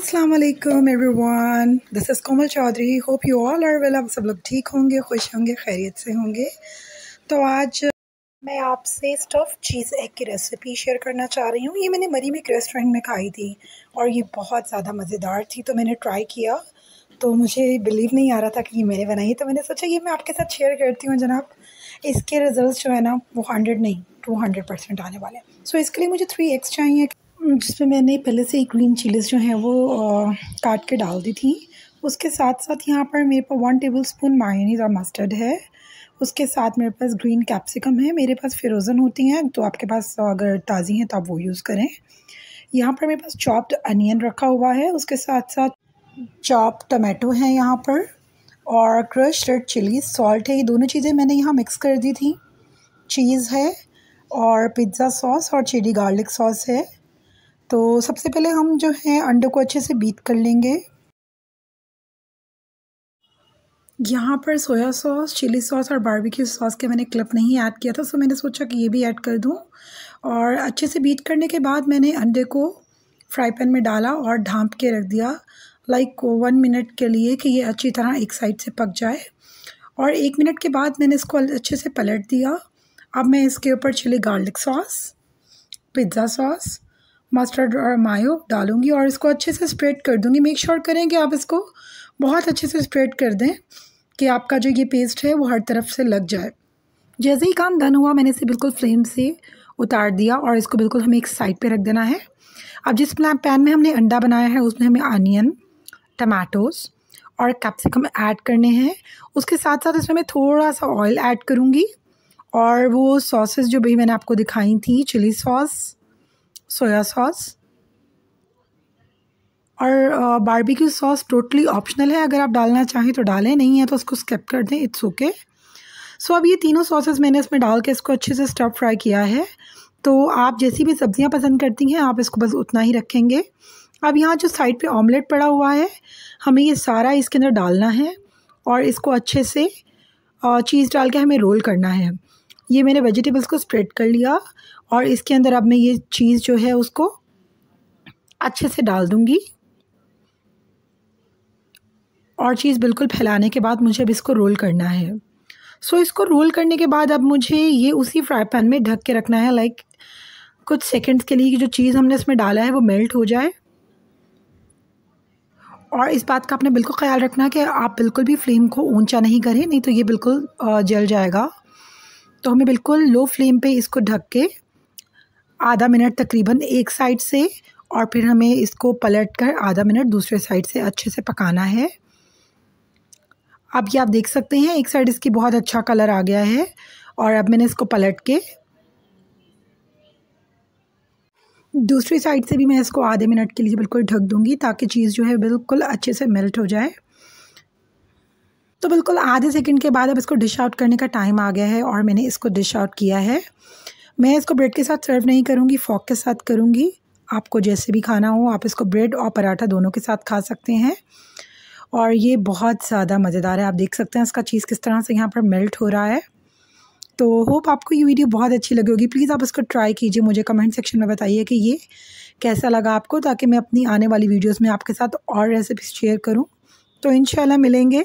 अस्सलाम वालेकुम everyone this is Komal Chaudhary hope you all are well आप सब लोग ठीक होंगे खुश होंगे खैरियत से होंगे तो आज मैं आपसे स्टफ़ चीज़ एग की रेसिपी शेयर करना चाह रही हूँ ये मैंने मरी में एक रेस्टोरेंट में खाई थी और ये बहुत ज़्यादा मज़ेदार थी तो मैंने ट्राई किया तो मुझे बिलीव नहीं आ रहा था कि ये मैंने बनाई तो मैंने सोचा ये मैं आपके साथ शेयर करती हूँ जनाब इसके रिज़ल्ट जो है ना वो हंड्रेड नहीं टू हंड्रेड परसेंट आने वाले सो so, सो इसके लिए मुझे थ्री एग्स चाहिए जिसमें मैंने पहले से ही ग्रीन चिलीज़ जो हैं वो आ, काट के डाल दी थी उसके साथ साथ यहाँ पर मेरे पास वन टेबल स्पून मायोनीज और मस्टर्ड है उसके साथ मेरे पास ग्रीन कैप्सिकम है मेरे पास फिरोज़न होती हैं तो आपके पास अगर ताज़ी हैं तो आप वो यूज़ करें यहाँ पर मेरे पास चॉप्ड अनियन रखा हुआ है उसके साथ साथ चॉप टमाटो हैं यहाँ पर और क्रश रेड चिली सॉल्ट है ये दोनों चीज़ें मैंने यहाँ मिक्स कर दी थी चीज़ है और पिज़्ज़ा सॉस और चिली गार्लिक सॉस है तो सबसे पहले हम जो है अंडे को अच्छे से बीट कर लेंगे यहाँ पर सोया सॉस चिली सॉस और बारबेक्यू सॉस के मैंने क्लप नहीं ऐड किया था सो मैंने सोचा कि ये भी ऐड कर दूँ और अच्छे से बीट करने के बाद मैंने अंडे को फ्राई पैन में डाला और ढांप के रख दिया लाइक वन मिनट के लिए कि ये अच्छी तरह एक साइड से पक जाए और एक मिनट के बाद मैंने इसको अच्छे से पलट दिया अब मैं इसके ऊपर chilli garlic sauce pizza sauce mustard और मायो डालूंगी और इसको अच्छे से स्प्रेड कर दूंगी मेक श्योर sure करें कि आप इसको बहुत अच्छे से स्प्रेड कर दें कि आपका जो ये पेस्ट है वो हर तरफ से लग जाए जैसे ही काम धन हुआ मैंने इसे बिल्कुल फ्लेम से उतार दिया और इसको बिल्कुल हमें एक साइड पे रख देना है अब जिस पैन में हमने अंडा बनाया है उसमें हमें आनियन टमाटोज़ और कैप्सिकम ऐड करने हैं उसके साथ साथ इसमें मैं थोड़ा सा ऑयल ऐड करूँगी और वो सॉसेस जो भी मैंने आपको दिखाई थी चिली सॉस सोया सॉस और बारबेक्यू सॉस टोटली ऑप्शनल है अगर आप डालना चाहें तो डालें नहीं है तो उसको स्किप कर दें इट्स ओके सो अब ये तीनों सॉसेस मैंने इसमें डाल के इसको अच्छे से स्टफ फ्राई किया है तो आप जैसी भी सब्ज़ियाँ पसंद करती हैं आप इसको बस उतना ही रखेंगे अब यहाँ जो साइड पे ऑमलेट पड़ा हुआ है हमें ये सारा इसके अंदर डालना है और इसको अच्छे से चीज़ डाल के हमें रोल करना है ये मैंने वेजिटेबल्स को स्प्रेड कर लिया और इसके अंदर अब मैं ये चीज़ जो है उसको अच्छे से डाल दूँगी और चीज़ बिल्कुल फैलाने के बाद मुझे अब इसको रोल करना है सो so, इसको रोल करने के बाद अब मुझे ये उसी फ्राई पैन में ढक के रखना है लाइक कुछ सेकंड्स के लिए कि जो चीज़ हमने इसमें डाला है वो मेल्ट हो जाए और इस बात का आपने बिल्कुल ख्याल रखना कि आप बिल्कुल भी फ्लेम को ऊंचा नहीं करें नहीं तो ये बिल्कुल जल जाएगा तो हमें बिल्कुल लो फ्लेम पे इसको ढक के आधा मिनट तकरीबन एक साइड से और फिर हमें इसको पलट कर आधा मिनट दूसरे साइड से अच्छे से पकाना है अब ये आप देख सकते हैं एक साइड इसकी बहुत अच्छा कलर आ गया है और अब मैंने इसको पलट के दूसरी साइड से भी मैं इसको आधे मिनट के लिए बिल्कुल ढक दूंगी ताकि चीज़ जो है बिल्कुल अच्छे से मेल्ट हो जाए तो बिल्कुल आधे सेकंड के बाद अब इसको डिश आउट करने का टाइम आ गया है और मैंने इसको डिश आउट किया है मैं इसको ब्रेड के साथ सर्व नहीं करूँगी फॉक के साथ करूँगी आपको जैसे भी खाना हो आप इसको ब्रेड और पराठा दोनों के साथ खा सकते हैं और ये बहुत ज़्यादा मज़ेदार है आप देख सकते हैं इसका चीज़ किस तरह से यहाँ पर मेल्ट हो रहा है तो होप आपको ये वीडियो बहुत अच्छी लगी होगी प्लीज़ आप इसको ट्राई कीजिए मुझे कमेंट सेक्शन में बताइए कि ये कैसा लगा आपको ताकि मैं अपनी आने वाली वीडियोस में आपके साथ और रेसिपी शेयर करूँ तो इन मिलेंगे